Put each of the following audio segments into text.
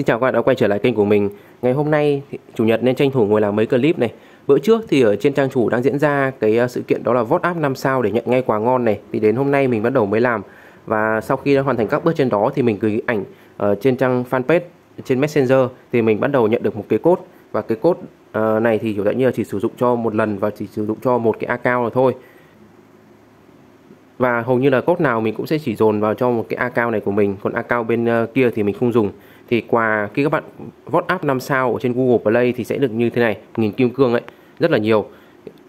Xin chào các bạn đã quay trở lại kênh của mình. Ngày hôm nay chủ nhật nên tranh thủ ngồi làm mấy clip này. Bữa trước thì ở trên trang chủ đang diễn ra cái ờ, sự kiện đó là vote up 5 sao để nhận ngay quà ngon này. Thì đến hôm nay mình bắt đầu mới làm và sau khi đã hoàn thành các bước trên đó thì mình gửi ảnh ở trên trang fanpage trên Messenger thì mình bắt đầu nhận được một cái cốt và cái cốt ờ, này thì kiểu dạng như là chỉ sử dụng cho một lần và chỉ sử dụng cho một cái account thôi và hầu như là cốt nào mình cũng sẽ chỉ dồn vào cho một cái account này của mình còn account bên ờ, kia thì mình không dùng thì quà khi các bạn vote up 5 sao ở trên Google Play thì sẽ được như thế này nghìn kim cương ấy rất là nhiều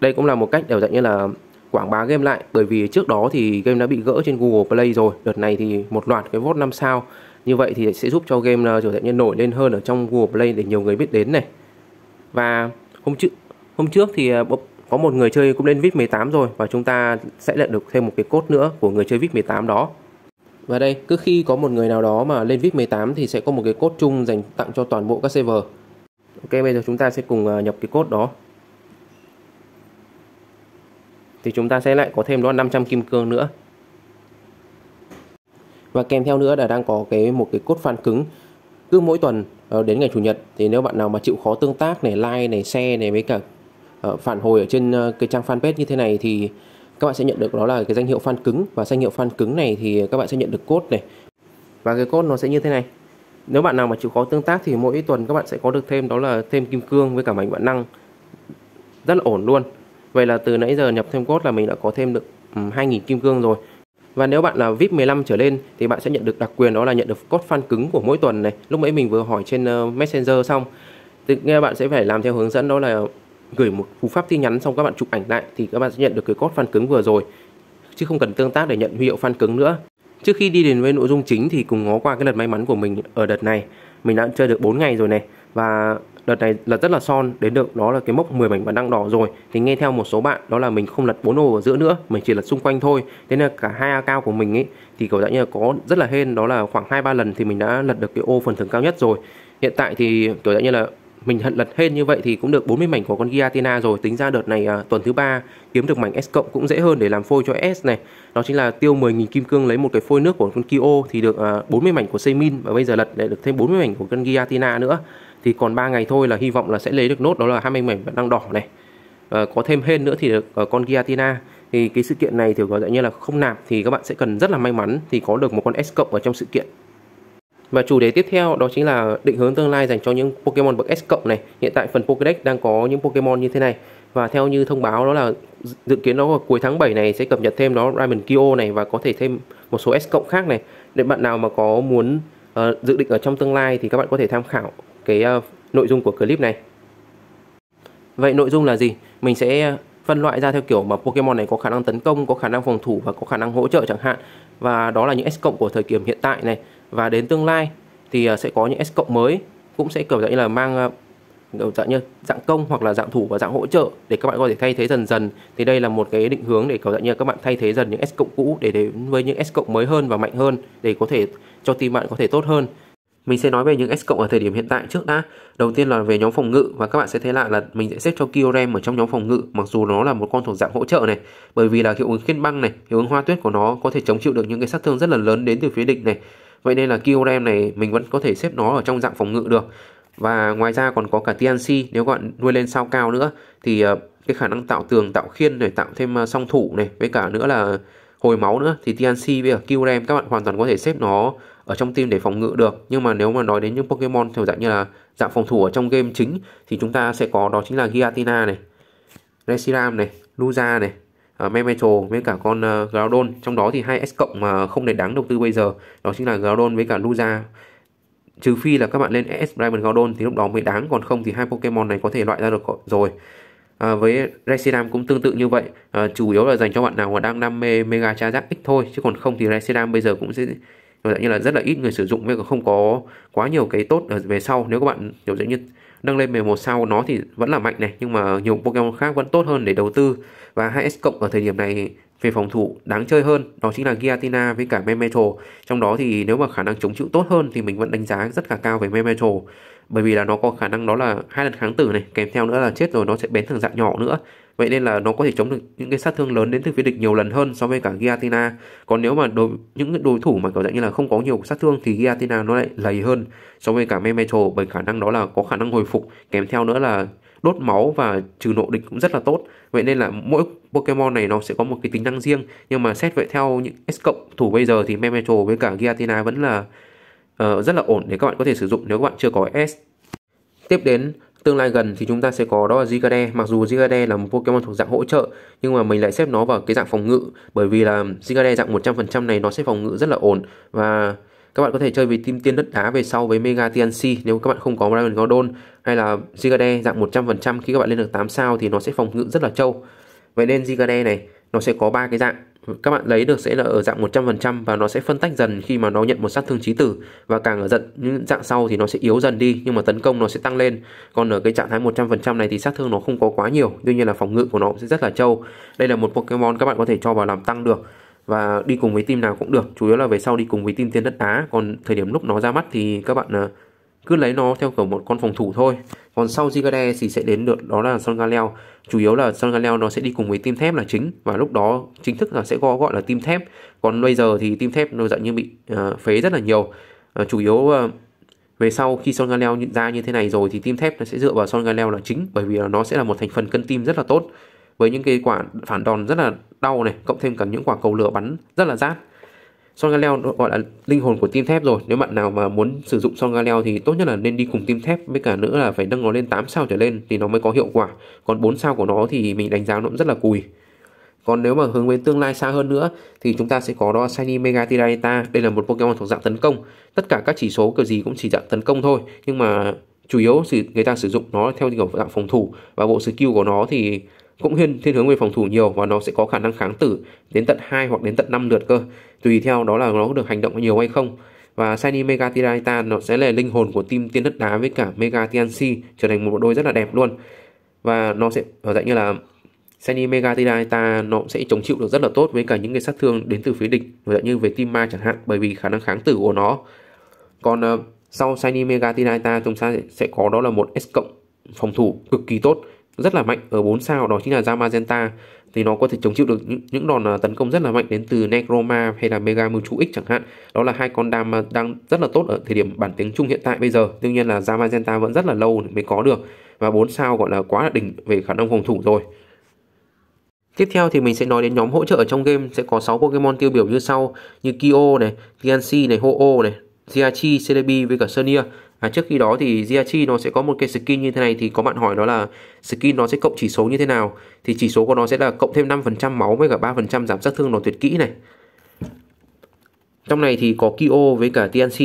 đây cũng là một cách để dạng như là quảng bá game lại bởi vì trước đó thì game đã bị gỡ trên Google Play rồi đợt này thì một loạt cái vote 5 sao như vậy thì sẽ giúp cho game trở ờ, thành nổi lên hơn ở trong Google Play để nhiều người biết đến này và hôm trước hôm trước thì ờ, có một người chơi cũng lên VIP 18 rồi và chúng ta sẽ nhận được thêm một cái cốt nữa của người chơi VIP 18 đó và đây, cứ khi có một người nào đó mà lên VIP 18 thì sẽ có một cái cốt chung dành tặng cho toàn bộ các server. Ok, bây giờ chúng ta sẽ cùng à, nhập cái cốt đó. Thì chúng ta sẽ lại có thêm đó 500 kim cương nữa. Và kèm theo nữa là đang có cái một cái cốt fan cứng. Cứ mỗi tuần ờ, đến ngày chủ nhật thì nếu bạn nào mà chịu khó tương tác này, like này, share này với cả ờ, phản hồi ở trên ờ, cái trang fanpage như thế này thì các bạn sẽ nhận được đó là cái danh hiệu fan cứng và danh hiệu fan cứng này thì các bạn sẽ nhận được cốt này và cái cốt nó sẽ như thế này nếu bạn nào mà chịu khó tương tác thì mỗi tuần các bạn sẽ có được thêm đó là thêm kim cương với cả mảnh vạn năng rất là ổn luôn vậy là từ nãy giờ nhập thêm cốt là mình đã có thêm được 2.000 kim cương rồi và nếu bạn là VIP 15 trở lên thì bạn sẽ nhận được đặc quyền đó là nhận được cốt fan cứng của mỗi tuần này lúc nãy mình vừa hỏi trên ờ, Messenger xong thì nghe bạn sẽ phải làm theo hướng dẫn đó là gửi một cú pháp tin nhắn xong các bạn chụp ảnh lại thì các bạn sẽ nhận được cái code fan cứng vừa rồi chứ không cần tương tác để nhận huy hiệu fan cứng nữa. Trước khi đi đến với nội dung chính thì cùng ngó qua cái lần may mắn của mình ở đợt này. Mình đã chơi được 4 ngày rồi này và đợt này là rất là son đến được đó là cái mốc 10 mảnh bản đăng đỏ rồi thì nghe theo một số bạn đó là mình không lật bốn ô ở giữa nữa mình chỉ lật xung quanh thôi thế nên cả hai a cao của mình ấy thì kiểu dạng như là có rất là hên đó là khoảng hai ba lần thì mình đã lật được cái ô phần thưởng cao nhất rồi hiện tại thì kiểu dạng như là mình hận lật hên như vậy thì cũng được 40 mảnh của con Giatina rồi tính ra đợt này à, tuần thứ ba kiếm được mảnh S cộng cũng dễ hơn để làm phôi cho S này đó chính là tiêu 10.000 kim cương lấy một cái phôi nước của con Kio thì được 40 à, mảnh của Semin và bây giờ lật lại được thêm 40 mảnh của con Giatina nữa thì còn 3 ngày thôi là hy vọng là sẽ lấy được nốt đó là 20 mảnh vẫn đang đỏ này à, có thêm hên nữa thì được à, con Giatina thì cái sự kiện này thì có dạng như là không nạp thì các bạn sẽ cần rất là may mắn thì có được một con S cộng ở trong sự kiện và chủ đề tiếp theo đó chính là định hướng tương lai dành cho những Pokemon bậc S cộng này. Hiện tại phần Pokédex đang có những Pokemon như thế này và theo như thông báo đó là dự kiến nó vào cuối tháng 7 này sẽ cập nhật thêm nó diamond Kyo này và có thể thêm một số S cộng khác này. Để bạn nào mà có muốn uh, dự định ở trong tương lai thì các bạn có thể tham khảo cái uh, nội dung của clip này. Vậy nội dung là gì? Mình sẽ phân loại ra theo kiểu mà Pokemon này có khả năng tấn công, có khả năng phòng thủ và có khả năng hỗ trợ chẳng hạn. Và đó là những S cộng của thời điểm hiện tại này và đến tương lai thì ờ, sẽ có những S cộng mới cũng sẽ kiểu dạng như là mang ờ, kiểu dạng như dạng công hoặc là dạng thủ và dạng hỗ trợ để các bạn có thể thay thế dần dần thì đây là một cái định hướng để kiểu dạng như là các bạn thay thế dần những S cộng cũ để đến với những S cộng mới hơn và mạnh hơn để có thể cho team bạn có thể tốt hơn mình sẽ nói về những S cộng ở thời điểm hiện tại trước đã. Đầu tiên là về nhóm phòng ngự và các bạn sẽ thấy lại là mình sẽ xếp cho Kyorem ở trong nhóm phòng ngự mặc dù nó là một con thuộc dạng hỗ trợ này bởi vì là hiệu ứng khiên băng này, hiệu ứng hoa tuyết của nó có thể chống chịu được những cái sát thương rất là lớn đến từ phía địch này Vậy nên là Kyurem này mình vẫn có thể xếp nó ở trong dạng phòng ngự được. Và ngoài ra còn có cả TNC nếu các bạn nuôi lên sao cao nữa thì ờ, cái khả năng tạo tường, tạo khiên để tạo thêm ờ, song thủ này với cả nữa là hồi máu nữa thì TNC với cả QRAM các bạn hoàn toàn có thể xếp nó ở trong team để phòng ngự được nhưng mà nếu mà nói đến những Pokemon theo dạng như là dạng phòng thủ ở trong game chính thì chúng ta sẽ có đó chính là Giratina này, Reshiram này, Luza này, uh, ờ, Memetal với cả con uh, ờ, Groudon trong đó thì hai S cộng mà không để đáng đầu tư bây giờ đó chính là Groudon với cả Luza trừ phi là các bạn lên S Diamond Groudon thì lúc đó mới đáng còn không thì hai Pokemon này có thể loại ra được rồi À, với Residam cũng tương tự như vậy à, chủ yếu là dành cho bạn nào mà đang đam mê Mega Charizard X thôi chứ còn không thì Residam bây giờ cũng sẽ dạng như là rất là ít người sử dụng với không có quá nhiều cái tốt ở về sau nếu các bạn hiểu dạng như nâng lên 11 sau nó thì vẫn là mạnh này nhưng mà nhiều Pokemon khác vẫn tốt hơn để đầu tư và 2S cộng ở thời điểm này về phòng thủ đáng chơi hơn đó chính là Giatina với cả Memetal trong đó thì nếu mà khả năng chống chịu tốt hơn thì mình vẫn đánh giá rất là cao về Memetal bởi vì là nó có khả năng đó là hai lần kháng tử này kèm theo nữa là chết rồi nó sẽ bén thằng dạng nhỏ nữa Vậy nên là nó có thể chống được những cái sát thương lớn đến từ phía địch nhiều lần hơn so với cả Giatina. Còn nếu mà đối, những đối thủ mà kiểu dạng như là không có nhiều sát thương thì Giatina nó lại lầy hơn so với cả Memetal bởi khả năng đó là có khả năng hồi phục kèm theo nữa là đốt máu và trừ nộ địch cũng rất là tốt vậy nên là mỗi Pokemon này nó sẽ có một cái tính năng riêng nhưng mà xét vậy theo những S cộng thủ bây giờ thì Memetro với cả Giratina vẫn là uh, rất là ổn để các bạn có thể sử dụng nếu các bạn chưa có S tiếp đến Tương lai gần thì chúng ta sẽ có đó là Zigade Mặc dù Zigade là một Pokemon thuộc dạng hỗ trợ Nhưng mà mình lại xếp nó vào cái dạng phòng ngự Bởi vì là Zigade dạng 100% này nó sẽ phòng ngự rất là ổn Và các bạn có thể chơi với team tiên đất đá về sau với Mega TNC nếu các bạn không có Dragon Gordon hay là Zigade dạng 100% khi các bạn lên được 8 sao thì nó sẽ phòng ngự rất là trâu. Vậy nên Zigade này nó sẽ có ba cái dạng các bạn lấy được sẽ là ở dạng 100% và nó sẽ phân tách dần khi mà nó nhận một sát thương chí tử và càng ở dận những dạng sau thì nó sẽ yếu dần đi nhưng mà tấn công nó sẽ tăng lên còn ở cái trạng thái 100% này thì sát thương nó không có quá nhiều tuy nhiên là phòng ngự của nó cũng sẽ rất là trâu đây là một Pokemon các bạn có thể cho vào làm tăng được và đi cùng với team nào cũng được chủ yếu là về sau đi cùng với team thiên đất Á còn thời điểm lúc nó ra mắt thì các bạn ờ, cứ lấy nó theo kiểu một con phòng thủ thôi còn sau Zigade thì sẽ đến được đó là Son Galeo chủ yếu là Son Galeo nó sẽ đi cùng với team thép là chính và lúc đó chính thức là sẽ có gọi là team thép còn bây giờ thì team thép nó dạng như bị uh, phế rất là nhiều uh, chủ yếu uh, về sau khi Son Galeo nhận ra như thế này rồi thì team thép nó sẽ dựa vào Son Galeo là chính bởi vì nó sẽ là một thành phần cân team rất là tốt với những cái quả phản đòn rất là đau này cộng thêm cả những quả cầu lửa bắn rất là rát son galeo gọi là linh hồn của tim thép rồi nếu bạn nào mà muốn sử dụng son galeo thì tốt nhất là nên đi cùng tim thép với cả nữa là phải nâng nó lên 8 sao trở lên thì nó mới có hiệu quả còn 4 sao của nó thì mình đánh giá nó cũng rất là cùi còn nếu mà hướng về tương lai xa hơn nữa thì chúng ta sẽ có đó Shiny Mega Tyranitar. Đây là một Pokemon thuộc dạng tấn công. Tất cả các chỉ số kiểu gì cũng chỉ dạng tấn công thôi. Nhưng mà chủ yếu thì người ta sử dụng nó theo kiểu dạng phòng thủ và bộ skill của nó thì cũng hiên thiên hướng về phòng thủ nhiều và nó sẽ có khả năng kháng tử đến tận 2 hoặc đến tận 5 lượt cơ tùy theo đó là nó được hành động nhiều hay không và Shiny Mega Tiraita nó sẽ là linh hồn của team tiên đất đá với cả Mega Tianxi trở thành một bộ đôi rất là đẹp luôn và nó sẽ ở dạng như là Shiny Mega Tiraita nó sẽ chống chịu được rất là tốt với cả những cái sát thương đến từ phía địch ở dạng như về team ma chẳng hạn bởi vì khả năng kháng tử của nó còn uh, sau Shiny Mega Tiraita chúng ta sẽ có đó là một S cộng phòng thủ cực kỳ tốt rất là mạnh ở 4 sao đó chính là Zamazenta thì nó có thể chống chịu được những, đòn à, tấn công rất là mạnh đến từ Necroma hay là Mega Mewtwo X chẳng hạn. Đó là hai con đam à, đang rất là tốt ở thời điểm bản tiếng Trung hiện tại bây giờ. Tuy nhiên là Zamazenta vẫn rất là lâu mới có được và 4 sao gọi là quá là đỉnh về khả năng phòng thủ rồi. Tiếp theo thì mình sẽ nói đến nhóm hỗ trợ trong game sẽ có 6 Pokemon tiêu biểu như sau như Kyo này, Gianxi này, Ho-Oh này, Giachi, Celebi với cả Sonia à, trước khi đó thì Giachi nó sẽ có một cái skin như thế này thì có bạn hỏi đó là skin nó sẽ cộng chỉ số như thế nào thì chỉ số của nó sẽ là cộng thêm 5% máu với cả 3% giảm sát thương nó tuyệt kỹ này trong này thì có Kyo với cả TNC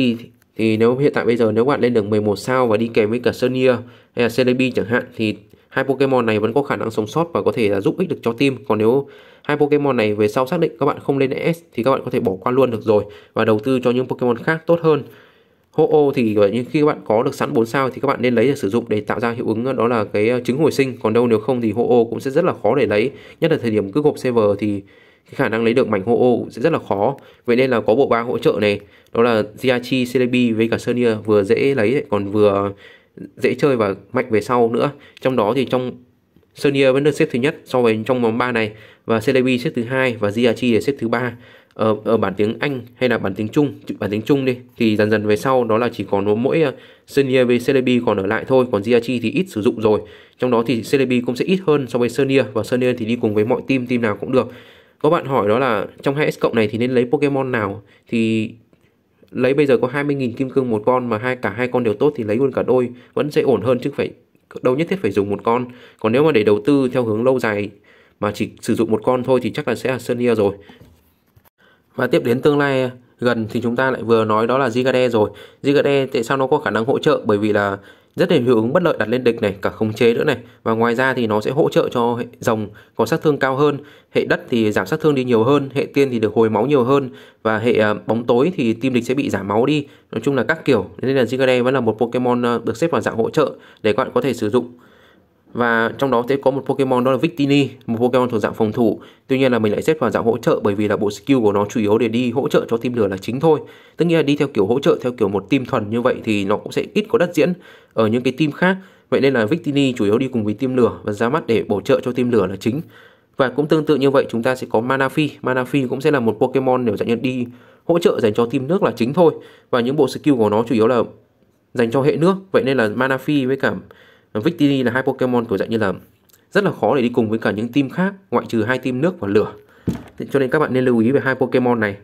thì nếu hiện tại bây giờ nếu bạn lên được 11 sao và đi kèm với cả Sonia hay là Celebi chẳng hạn thì hai Pokemon này vẫn có khả năng sống sót và có thể là giúp ích được cho team còn nếu hai Pokemon này về sau xác định các bạn không lên S thì các bạn có thể bỏ qua luôn được rồi và đầu tư cho những Pokemon khác tốt hơn HOO thì như khi các bạn có được sẵn 4 sao thì các bạn nên lấy để sử dụng để tạo ra hiệu ứng đó là cái ờ, trứng hồi sinh còn đâu nếu không thì HOO cũng sẽ rất là khó để lấy nhất là thời điểm cứ gộp server thì cái khả năng lấy được mảnh HOO cũng sẽ rất là khó vậy nên là có bộ ba hỗ trợ này đó là Ziachi, Celebi với cả Sonia vừa dễ lấy còn vừa dễ chơi và mạnh về sau nữa trong đó thì trong Sonia vẫn được xếp thứ nhất so với trong vòng 3 này và Celebi xếp thứ hai và Ziachi xếp thứ ba ở, ờ, ở ờ, bản tiếng Anh hay là bản tiếng Trung bản tiếng Trung đi thì dần dần về sau đó là chỉ còn mỗi ờ, Senior với Celebi còn ở lại thôi còn Giachi thì ít sử dụng rồi trong đó thì Celebi cũng sẽ ít hơn so với Senior và Senior thì đi cùng với mọi team team nào cũng được có bạn hỏi đó là trong 2S cộng này thì nên lấy Pokemon nào thì lấy bây giờ có 20.000 kim cương một con mà hai cả hai con đều tốt thì lấy luôn cả đôi vẫn sẽ ổn hơn chứ phải đâu nhất thiết phải dùng một con còn nếu mà để đầu tư theo hướng lâu dài mà chỉ sử dụng một con thôi thì chắc là sẽ là Sunnia rồi và tiếp đến tương lai gần thì chúng ta lại vừa nói đó là Zigade rồi. Zigade tại sao nó có khả năng hỗ trợ bởi vì là rất nhiều hiệu ứng bất lợi đặt lên địch này, cả khống chế nữa này và ngoài ra thì nó sẽ hỗ trợ cho hệ rồng có sát thương cao hơn, hệ đất thì giảm sát thương đi nhiều hơn, hệ tiên thì được hồi máu nhiều hơn và hệ à, bóng tối thì tim địch sẽ bị giảm máu đi. Nói chung là các kiểu nên là Zigade vẫn là một Pokemon à, được xếp vào dạng hỗ trợ để các bạn có thể sử dụng và trong đó sẽ có một Pokemon đó là Victini, một Pokemon thuộc dạng phòng thủ. Tuy nhiên là mình lại xếp vào dạng hỗ trợ bởi vì là bộ skill của nó chủ yếu để đi hỗ trợ cho team lửa là chính thôi. Tức nghĩa là đi theo kiểu hỗ trợ theo kiểu một team thuần như vậy thì nó cũng sẽ ít có đất diễn ở những cái team khác. Vậy nên là Victini chủ yếu đi cùng với team lửa và ra mắt để bổ trợ cho team lửa là chính. Và cũng tương tự như vậy chúng ta sẽ có Manaphy, Manaphy cũng sẽ là một Pokemon đều dạng nhận đi hỗ trợ dành cho team nước là chính thôi. Và những bộ skill của nó chủ yếu là dành cho hệ nước. Vậy nên là Manaphy với cả Victini là hai Pokemon kiểu dạng như là rất là khó để đi cùng với cả những team khác ngoại trừ hai team nước và lửa cho nên các bạn nên lưu ý về hai Pokemon này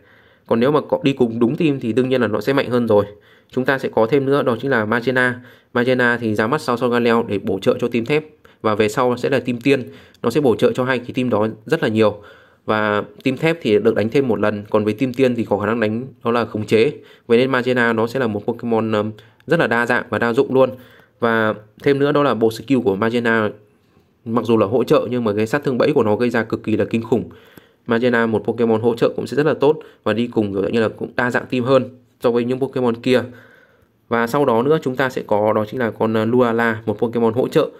còn nếu mà có đi cùng đúng team thì đương nhiên là nó sẽ mạnh hơn rồi chúng ta sẽ có thêm nữa đó chính là Magena Magena thì ra mắt sau Solgaleo để bổ trợ cho team thép và về sau sẽ là team tiên nó sẽ bổ trợ cho hai cái team đó rất là nhiều và team thép thì được đánh thêm một lần còn với team tiên thì có khả năng đánh đó là khống chế vậy nên Magena nó sẽ là một Pokemon rất là đa dạng và đa dụng luôn và thêm nữa đó là bộ skill của Magena mặc dù là hỗ trợ nhưng mà cái sát thương bẫy của nó gây ra cực kỳ là kinh khủng Magena một Pokemon hỗ trợ cũng sẽ rất là tốt và đi cùng kiểu như là cũng đa dạng team hơn so với những Pokemon kia và sau đó nữa chúng ta sẽ có đó chính là con uh, Luala một Pokemon hỗ trợ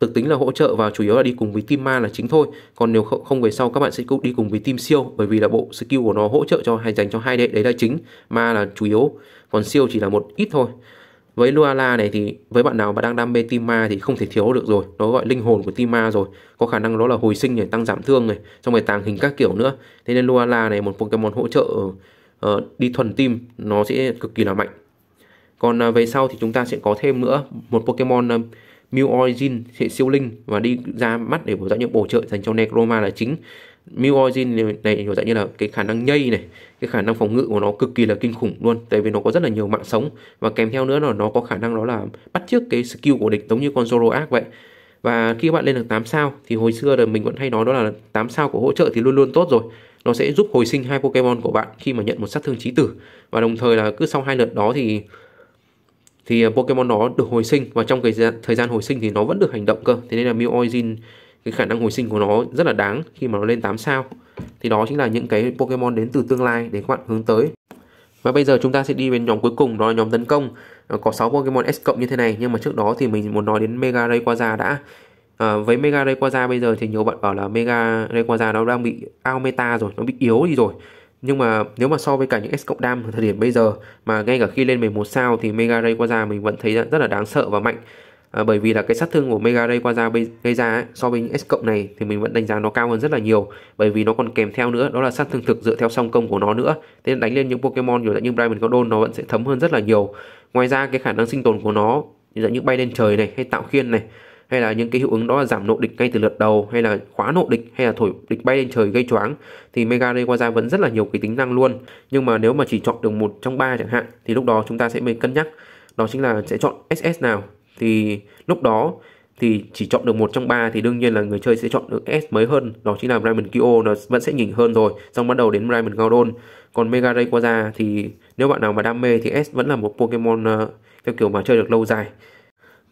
thực tính là hỗ trợ và chủ yếu là đi cùng với team ma là chính thôi còn nếu không về sau các bạn sẽ cũng đi cùng với team siêu bởi vì là bộ skill của nó hỗ trợ cho hay dành cho hai đệ đấy là chính ma là chủ yếu còn siêu chỉ là một ít thôi với Luala này thì với bạn nào mà đang đam mê team ma thì không thể thiếu được rồi nó gọi linh hồn của team ma rồi có khả năng đó là hồi sinh này tăng giảm thương này xong rồi tàng hình các kiểu nữa thế nên Luala này một Pokemon hỗ trợ uh, đi thuần team nó sẽ cực kỳ là mạnh còn uh, về sau thì chúng ta sẽ có thêm nữa một Pokemon uh, Mew Origin hệ siêu linh và đi ra mắt để bổ dạng như bổ trợ dành cho Necroma là chính Mew Origin này hiểu dạng như là cái khả năng nhây này cái khả năng phòng ngự của nó cực kỳ là kinh khủng luôn tại vì nó có rất là nhiều mạng sống và kèm theo nữa là nó có khả năng đó là bắt trước cái skill của địch giống như con Zoroark vậy và khi bạn lên được 8 sao thì hồi xưa là mình vẫn hay nói đó là 8 sao của hỗ trợ thì luôn luôn tốt rồi nó sẽ giúp hồi sinh hai Pokemon của bạn khi mà nhận một sát thương trí tử và đồng thời là cứ sau hai lượt đó thì thì à, Pokemon nó được hồi sinh và trong cái thời gian hồi sinh thì nó vẫn được hành động cơ thế nên là Mew Origin cái khả năng hồi sinh của nó rất là đáng khi mà nó lên 8 sao thì đó chính là những cái Pokemon đến từ tương lai để các bạn hướng tới và bây giờ chúng ta sẽ đi đến nhóm cuối cùng đó là nhóm tấn công à, có 6 Pokemon S cộng như thế này nhưng mà trước đó thì mình muốn nói đến Mega Rayquaza đã à, với Mega Rayquaza bây giờ thì nhiều bạn bảo là Mega Rayquaza nó đang bị out meta rồi nó bị yếu đi rồi nhưng mà nếu mà so với cả những S cộng đam thời điểm bây giờ mà ngay cả khi lên 11 sao thì Mega Ray Quaza mình vẫn thấy rất là đáng sợ và mạnh à, bởi vì là cái sát thương của Mega Ray Quaza gây ra ấy, so với những S cộng này thì mình vẫn đánh giá nó cao hơn rất là nhiều bởi vì nó còn kèm theo nữa đó là sát thương thực dựa theo song công của nó nữa thế nên đánh lên những Pokemon kiểu như Diamond Cardon nó vẫn sẽ thấm hơn rất là nhiều ngoài ra cái khả năng sinh tồn của nó như những bay lên trời này hay tạo khiên này hay là những cái hiệu ứng đó là giảm nộ địch ngay từ lượt đầu hay là khóa nộ địch hay là thổi địch bay lên trời gây choáng thì Mega Rayquaza vẫn rất là nhiều cái tính năng luôn nhưng mà nếu mà chỉ chọn được một trong ba chẳng hạn thì lúc đó chúng ta sẽ mới cân nhắc đó chính là sẽ chọn SS nào thì lúc đó thì chỉ chọn được một trong ba thì đương nhiên là người chơi sẽ chọn được S mới hơn đó chính là Brahmin Kyo nó vẫn sẽ nhỉnh hơn rồi xong bắt đầu đến Brahmin Gaudon còn Mega Rayquaza thì nếu bạn nào mà đam mê thì S vẫn là một Pokemon ờ, theo kiểu mà chơi được lâu dài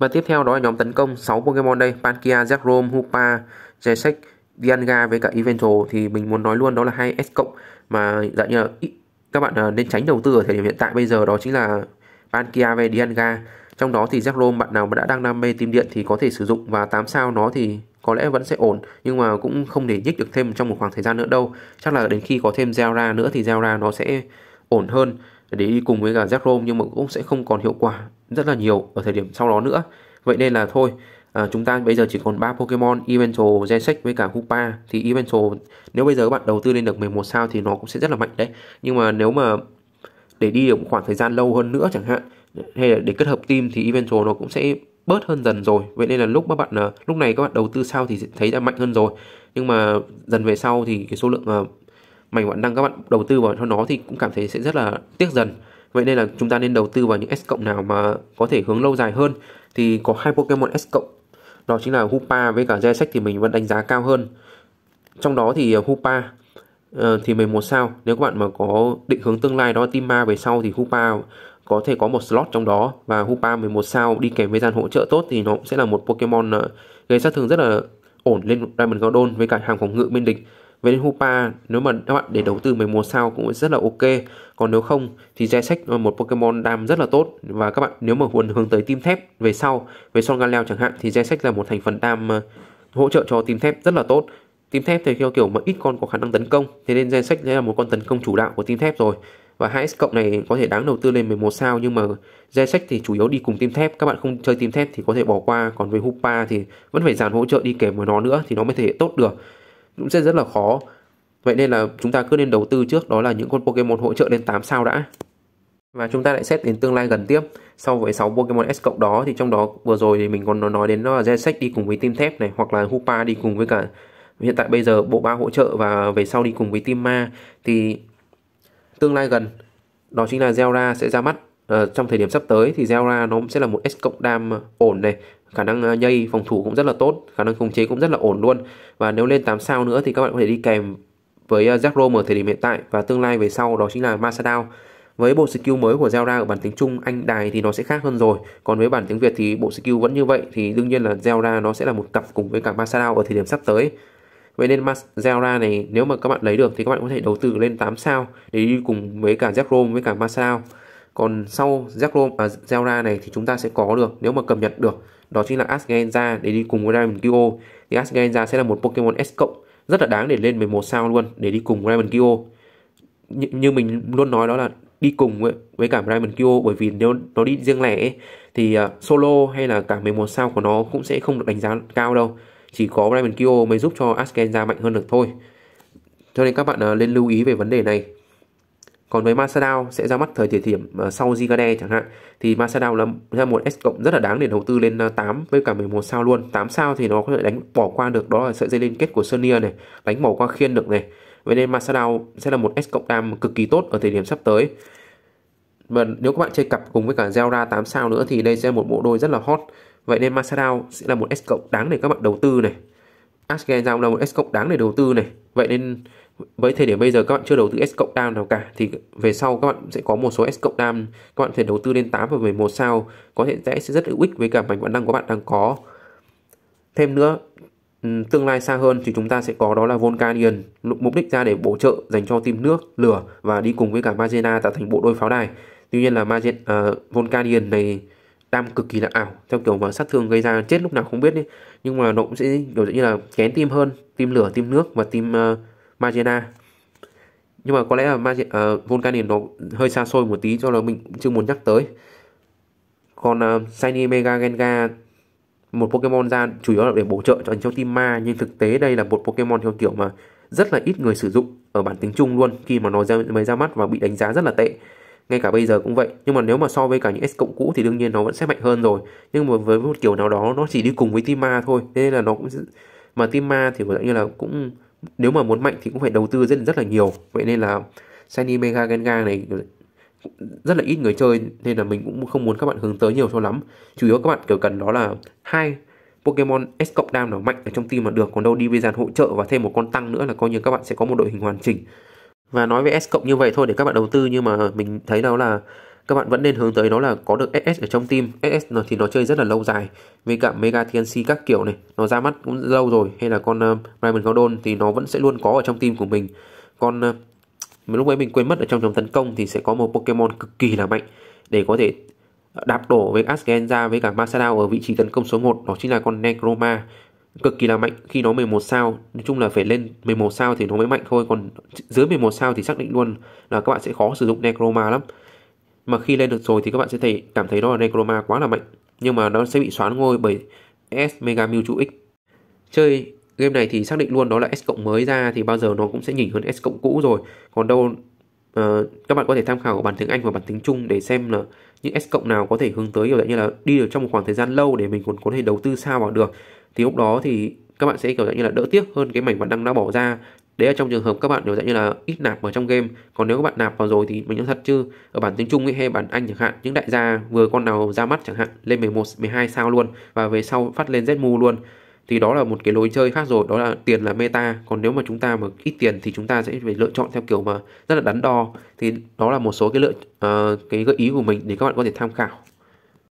và tiếp theo đó là nhóm tấn công 6 Pokemon đây, Palkia, Zekrom, Hupa, Jesek, Dialga với cả Eventual thì mình muốn nói luôn đó là hai S cộng mà dạng như là các bạn à, nên tránh đầu tư ở thời điểm hiện tại bây giờ đó chính là Palkia về Dialga. Trong đó thì Zekrom bạn nào mà đã đang đam mê tim điện thì có thể sử dụng và 8 sao nó thì có lẽ vẫn sẽ ổn nhưng mà cũng không để nhích được thêm trong một khoảng thời gian nữa đâu. Chắc là đến khi có thêm Zera nữa thì Zera nó sẽ ổn hơn để đi cùng với cả Zekrom nhưng mà cũng sẽ không còn hiệu quả rất là nhiều ở thời điểm sau đó nữa vậy nên là thôi à, chúng ta bây giờ chỉ còn 3 Pokemon Eventual, Jesek với cả Koopa thì Eventual nếu bây giờ các bạn đầu tư lên được 11 sao thì nó cũng sẽ rất là mạnh đấy nhưng mà nếu mà để đi được một khoảng thời gian lâu hơn nữa chẳng hạn hay là để kết hợp team thì Eventual nó cũng sẽ bớt hơn dần rồi vậy nên là lúc các bạn à, lúc này các bạn đầu tư sau thì thấy đã mạnh hơn rồi nhưng mà dần về sau thì cái số lượng à, mảnh bạn năng các bạn đầu tư vào cho nó thì cũng cảm thấy sẽ rất là tiếc dần Vậy nên là chúng ta nên đầu tư vào những S cộng nào mà có thể hướng lâu dài hơn thì có hai Pokemon S cộng đó chính là Hupa với cả Jesek thì mình vẫn đánh giá cao hơn. Trong đó thì ờ, Hupa uh, thì một sao. Nếu các bạn mà có định hướng tương lai đó team ma về sau thì Hupa có thể có một slot trong đó và Hupa 11 sao đi kèm với gian hỗ trợ tốt thì nó cũng sẽ là một Pokemon ờ, gây sát thương rất là ổn lên Diamond Gordon với cả hàng phòng ngự bên địch về đến Hupa, nếu mà các bạn để đầu tư mấy mùa sau cũng rất là ok. Còn nếu không thì Jessex là một Pokemon đam rất là tốt và các bạn nếu mà muốn hướng tới team thép về sau, về Son Galeo chẳng hạn thì Jessex là một thành phần đam ờ, hỗ trợ cho team thép rất là tốt. Team thép thì theo kiểu mà ít con có khả năng tấn công, thế nên sẽ là một con tấn công chủ đạo của team thép rồi. Và 2S cộng này có thể đáng đầu tư lên 11 sao nhưng mà Jessex thì chủ yếu đi cùng team thép, các bạn không chơi team thép thì có thể bỏ qua, còn với Hupa thì vẫn phải dàn hỗ trợ đi kèm với nó nữa thì nó mới thể tốt được cũng sẽ rất là khó. Vậy nên là chúng ta cứ nên đầu tư trước đó là những con Pokemon hỗ trợ lên 8 sao đã. Và chúng ta lại xét đến tương lai gần tiếp Sau với 6 Pokemon S cộng đó thì trong đó vừa rồi thì mình còn nói đến nó là Zensex đi cùng với team thép này Hoặc là Hupa đi cùng với cả Hiện tại bây giờ bộ ba hỗ trợ và về sau đi cùng với team ma Thì tương lai gần Đó chính là Zelda sẽ ra mắt ờ, Trong thời điểm sắp tới thì Zelda nó sẽ là một S cộng đam ổn này khả năng dây ờ, phòng thủ cũng rất là tốt khả năng khống chế cũng rất là ổn luôn và nếu lên 8 sao nữa thì các bạn có thể đi kèm với ờ, Jackro ở thời điểm hiện tại và tương lai về sau đó chính là Masadao với bộ skill mới của Zelda ở bản tiếng Trung, Anh Đài thì nó sẽ khác hơn rồi. Còn với bản tiếng Việt thì bộ skill vẫn như vậy thì đương nhiên là Zelda nó sẽ là một cặp cùng với cả Masadao ở thời điểm sắp tới. Vậy nên Zelda này nếu mà các bạn lấy được thì các bạn có thể đầu tư lên 8 sao để đi cùng với cả Zekrom với cả Masadao. Còn sau Zekrom à, Zelda này thì chúng ta sẽ có được nếu mà cập nhật được đó chính là Asgenza để đi cùng với Diamond Kyo thì Asgenza sẽ là một Pokemon S cộng rất là đáng để lên 11 sao luôn để đi cùng Diamond Kyo như, như mình luôn nói đó là đi cùng với, với cả Diamond Kyo bởi vì nếu nó đi riêng lẻ ấy, thì uh, solo hay là cả 11 sao của nó cũng sẽ không được đánh giá cao đâu chỉ có Diamond Kyo mới giúp cho Asgenza mạnh hơn được thôi cho nên các bạn uh, nên lưu ý về vấn đề này còn với MasaDAO sẽ ra mắt thời điểm điểm ờ, sau Zigade chẳng hạn thì MasaDAO là ra một S cộng rất là đáng để đầu tư lên 8 ờ, với cả 11 sao luôn 8 sao thì nó có thể đánh bỏ qua được đó là sợi dây liên kết của Sonia này đánh bỏ qua khiên được này vậy nên MasaDAO sẽ là một S cộng đam cực kỳ tốt ở thời điểm sắp tới và nếu các bạn chơi cặp cùng với cả Zelda 8 sao nữa thì đây sẽ là một bộ đôi rất là hot vậy nên MasaDAO sẽ là một S cộng đáng để các bạn đầu tư này Asgen Giao là một S cộng đáng để đầu tư này vậy nên với thời điểm bây giờ các bạn chưa đầu tư S cộng down nào cả thì về sau các bạn sẽ có một số S cộng down các bạn thể đầu tư lên 8 và 11 sao có thể sẽ rất hữu ích với cả mảnh vận năng của bạn đang có thêm nữa tương lai xa hơn thì chúng ta sẽ có đó là Volcanion mục đích ra để bổ trợ dành cho tim nước lửa và đi cùng với cả Magena tạo thành bộ đôi pháo đài tuy nhiên là Magen, uh, ờ, Volcanion này đam cực kỳ là ảo theo kiểu mà sát thương gây ra chết lúc nào không biết đấy nhưng mà nó cũng sẽ kiểu như là kén tim hơn tim lửa tim nước và tim uh, ờ, Magena nhưng mà có lẽ là Magi uh, ờ, Volcanion nó hơi xa xôi một tí cho nên mình chưa muốn nhắc tới còn uh, Shiny Mega Gengar một Pokemon ra chủ yếu là để bổ trợ cho cho team ma nhưng thực tế đây là một Pokemon theo kiểu mà rất là ít người sử dụng ở bản tính chung luôn khi mà nó ra, mới ra mắt và bị đánh giá rất là tệ ngay cả bây giờ cũng vậy nhưng mà nếu mà so với cả những S cộng cũ thì đương nhiên nó vẫn sẽ mạnh hơn rồi nhưng mà với một kiểu nào đó nó chỉ đi cùng với team ma thôi nên là nó cũng mà team ma thì có như là cũng nếu mà muốn mạnh thì cũng phải đầu tư rất rất là nhiều vậy nên là shiny mega gengar này rất là ít người chơi nên là mình cũng không muốn các bạn hướng tới nhiều cho lắm chủ yếu các bạn kiểu cần đó là hai Pokemon S cộng đam nó mạnh ở trong team mà được còn đâu đi với dàn hỗ trợ và thêm một con tăng nữa là coi như các bạn sẽ có một đội hình hoàn chỉnh và nói về S cộng như vậy thôi để các bạn đầu tư nhưng mà mình thấy đó là các bạn vẫn nên hướng tới đó là có được SS ở trong team SS thì nó chơi rất là lâu dài với cả Mega TNC các kiểu này nó ra mắt cũng lâu rồi hay là con uh, Raymond Gordon thì nó vẫn sẽ luôn có ở trong team của mình còn uh, ờ, lúc ấy mình quên mất ở trong trong tấn công thì sẽ có một Pokemon cực kỳ là mạnh để có thể đạp đổ với Asgen ra với cả Masadao ở vị trí tấn công số 1 đó chính là con Necroma cực kỳ là mạnh khi nó 11 sao nói chung là phải lên 11 sao thì nó mới mạnh thôi còn dưới 11 sao thì xác định luôn là các bạn sẽ khó sử dụng Necroma lắm mà khi lên được rồi thì các bạn sẽ thấy cảm thấy đó là Necroma quá là mạnh nhưng mà nó sẽ bị xoán ngôi bởi S Mega Mewtwo X chơi game này thì xác định luôn đó là S cộng mới ra thì bao giờ nó cũng sẽ nhỉnh hơn S cộng cũ rồi còn đâu uh, các bạn có thể tham khảo bản tiếng Anh và bản tiếng Trung để xem là những S cộng nào có thể hướng tới kiểu dạng như là đi được trong một khoảng thời gian lâu để mình còn có thể đầu tư sao vào được thì lúc đó thì các bạn sẽ kiểu dạng như là đỡ tiếc hơn cái mảnh bạn đang đã bỏ ra Đấy là trong trường hợp các bạn đều dạng như là ít nạp vào trong game Còn nếu các bạn nạp vào rồi thì mình nói thật chứ Ở bản tiếng Trung ấy, hay bản Anh chẳng hạn Những đại gia vừa con nào ra mắt chẳng hạn Lên 11, 12 sao luôn Và về sau phát lên Zmu luôn thì đó là một cái lối chơi khác rồi đó là tiền là meta còn nếu mà chúng ta mà ít tiền thì chúng ta sẽ phải lựa chọn theo kiểu mà rất là đắn đo thì đó là một số cái lựa uh, cái gợi ý của mình để các bạn có thể tham khảo